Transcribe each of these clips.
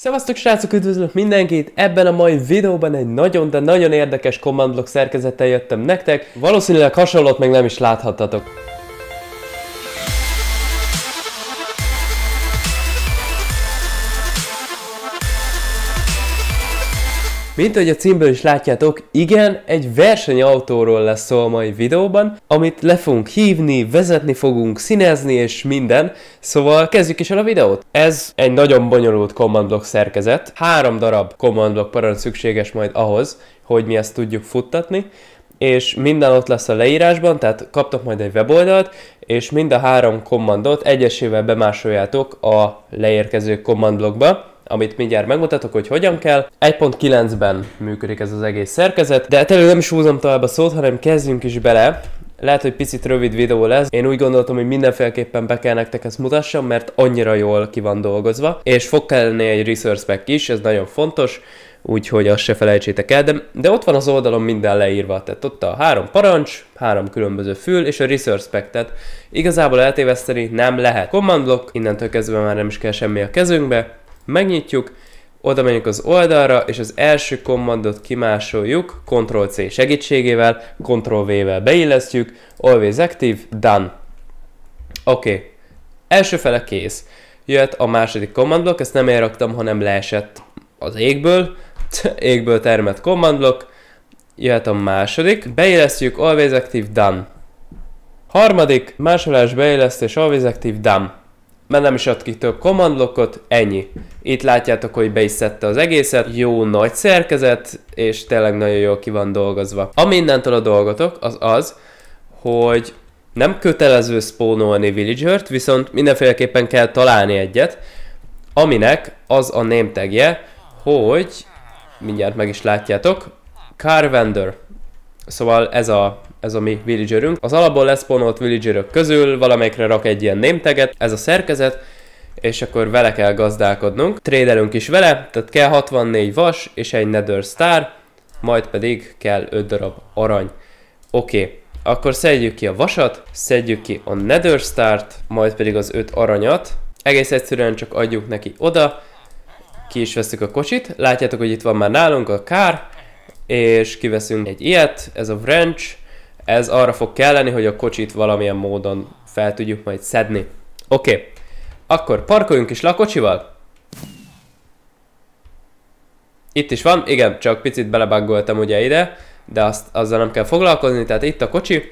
Szevasztok srácok, üdvözlök mindenkit! Ebben a mai videóban egy nagyon, de nagyon érdekes command block szerkezettel jöttem nektek. Valószínűleg hasonlót még nem is láthattatok. Mint ahogy a címből is látjátok, igen, egy versenyautóról lesz szó a mai videóban, amit le fogunk hívni, vezetni fogunk, színezni és minden, szóval kezdjük is el a videót. Ez egy nagyon bonyolult command block szerkezet, három darab command block parancs szükséges majd ahhoz, hogy mi ezt tudjuk futtatni, és minden ott lesz a leírásban, tehát kaptok majd egy weboldalt, és mind a három kommandot egyesével bemásoljátok a leérkező command blockba, amit mindjárt megmutatok, hogy hogyan kell. 1.9-ben működik ez az egész szerkezet, de hát nem is húzom tovább a szót, hanem kezdjünk is bele. Lehet, hogy picit rövid videó lesz. Én úgy gondoltam, hogy mindenféleképpen be kell nektek ezt mutassam, mert annyira jól ki van dolgozva. És fog kellene egy resource pack is, ez nagyon fontos úgyhogy azt se felejtsétek el, de, de ott van az oldalon minden leírva, tehát ott a három parancs, három különböző fül, és a resource pack, tehát igazából eltéveszteni nem lehet. Command block, innentől kezdve már nem is kell semmi a kezünkbe, megnyitjuk, oda megyünk az oldalra, és az első kommandot kimásoljuk, Ctrl-C segítségével, Ctrl-V-vel beillesztjük, Always Active, Done. Oké, okay. első fele kész. Jöhet a második kommandok, ezt nem elraktam, hanem leesett az égből, égből termett kommandok. jöhet a második, beillesztjük Always Active, Done. Harmadik, másolás, beillesztés, Always Active, Done mert nem is ad ki több commandlockot, ennyi. Itt látjátok, hogy be is szedte az egészet, jó nagy szerkezet, és tényleg nagyon jól ki van dolgozva. Ami mindentől a dolgotok, az az, hogy nem kötelező spónolni villager viszont mindenféleképpen kell találni egyet, aminek az a némtegje, hogy mindjárt meg is látjátok, Carvender. Szóval ez a ez a mi villagerünk. Az alapból leszponolt villagerök közül valamelyikre rak egy ilyen némteget, ez a szerkezet, és akkor vele kell gazdálkodnunk. Trédelünk is vele, tehát kell 64 vas és egy nether star, majd pedig kell 5 darab arany. Oké, okay. akkor szedjük ki a vasat, szedjük ki a nether start, majd pedig az 5 aranyat. Egész egyszerűen csak adjuk neki oda, ki is veszük a kocsit. Látjátok, hogy itt van már nálunk a kár, és kiveszünk egy ilyet, ez a wrench, ez arra fog kelleni, hogy a kocsit valamilyen módon fel tudjuk majd szedni. Oké, okay. akkor parkoljunk is le a kocsival? Itt is van, igen, csak picit belebaggoltam ugye ide, de azt, azzal nem kell foglalkozni, tehát itt a kocsi,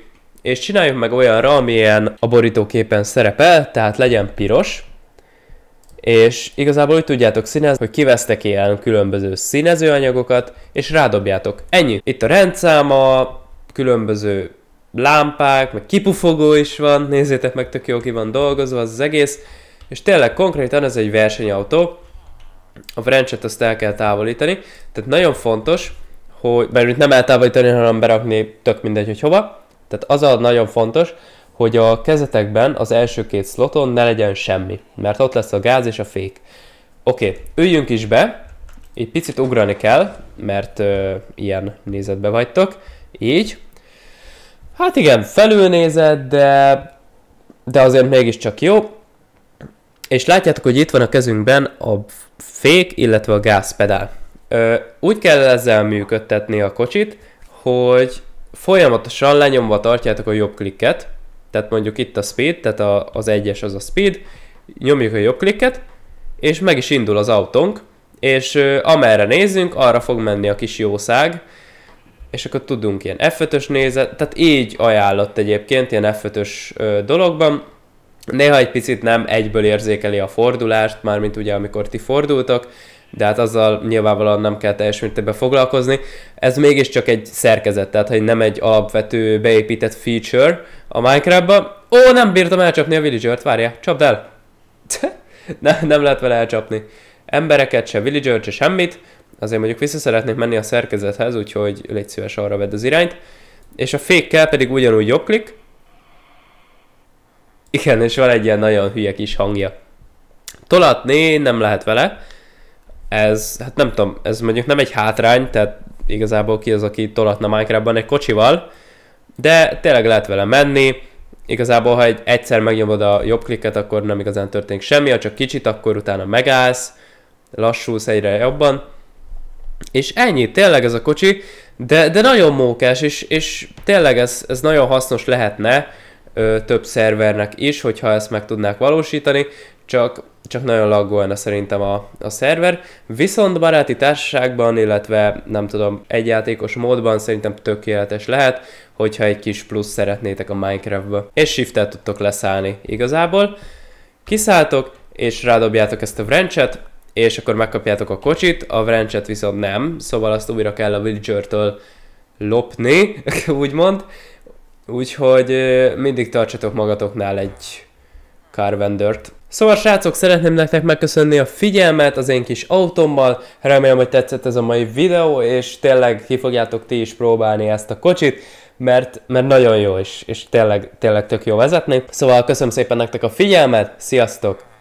és csináljuk meg olyanra, amilyen a borítóképen szerepel, tehát legyen piros, és igazából úgy tudjátok színezni, hogy kivesztek ilyen különböző színezőanyagokat, és rádobjátok. Ennyi. Itt a rendszáma, különböző lámpák, meg kipufogó is van, nézzétek meg, tök jó ki van dolgozva az, az egész, és tényleg konkrétan ez egy versenyautó, a wrenchet azt el kell távolítani, tehát nagyon fontos, hogy, mert nem eltávolítani, hanem berakni tök mindegy, hogy hova, tehát az a nagyon fontos, hogy a kezetekben az első két sloton ne legyen semmi, mert ott lesz a gáz és a fék. Oké, okay, üljünk is be, így picit ugrani kell, mert ö, ilyen nézetbe vagytok, így, Hát igen, felülnézed, de, de azért mégiscsak jó. És látjátok, hogy itt van a kezünkben a fék, illetve a gázpedál. Ö, úgy kell ezzel működtetni a kocsit, hogy folyamatosan lenyomva tartjátok a jobb klikket, tehát mondjuk itt a speed, tehát a, az egyes az a speed, nyomjuk a jobb klikket, és meg is indul az autónk, és ö, amerre nézzünk, arra fog menni a kis jószág, és akkor tudunk ilyen f nézet, tehát így ajánlott egyébként ilyen f dologban, Néha egy picit nem egyből érzékeli a fordulást, mármint ugye amikor ti fordultok, de hát azzal nyilvánvalóan nem kell teljes mértékben foglalkozni. Ez mégiscsak egy szerkezet, tehát hogy nem egy alapvető beépített feature a Minecraftba. Ó, nem bírtam elcsapni a villager-t, várjál, csapd el! ne, nem lehet vele elcsapni. Embereket, se villager se semmit, azért mondjuk vissza szeretnék menni a szerkezethez, úgyhogy légy szíves arra vedd az irányt. És a fékkel pedig ugyanúgy jobbklik. Igen, és van egy ilyen nagyon hülye kis hangja. Tolatni nem lehet vele. Ez, hát nem tudom, ez mondjuk nem egy hátrány, tehát igazából ki az, aki tolatna Minecraftban egy kocsival, de tényleg lehet vele menni, igazából ha egy, egyszer megnyomod a jobb klikket, akkor nem igazán történik semmi, ha csak kicsit, akkor utána megállsz, lassulsz egyre jobban, és ennyi, tényleg ez a kocsi, de, de nagyon mókás, és, és tényleg ez, ez nagyon hasznos lehetne ö, több szervernek is, hogyha ezt meg tudnák valósítani, csak, csak nagyon laggolna szerintem a, a szerver. Viszont baráti társaságban, illetve nem tudom, egy játékos módban szerintem tökéletes lehet, hogyha egy kis plusz szeretnétek a Minecraftba. És shiftet tudtok leszállni igazából. Kiszálltok, és rádobjátok ezt a wrenchet, és akkor megkapjátok a kocsit, a wrenchet viszont nem, szóval azt újra kell a villager-től lopni, úgymond. Úgyhogy mindig tartsatok magatoknál egy carvendert. Szóval srácok, szeretném nektek megköszönni a figyelmet az én kis autómmal, remélem, hogy tetszett ez a mai videó, és tényleg ki fogjátok ti is próbálni ezt a kocsit, mert, mert nagyon jó is, és tényleg, tényleg tök jó vezetni. Szóval köszönöm szépen nektek a figyelmet, sziasztok!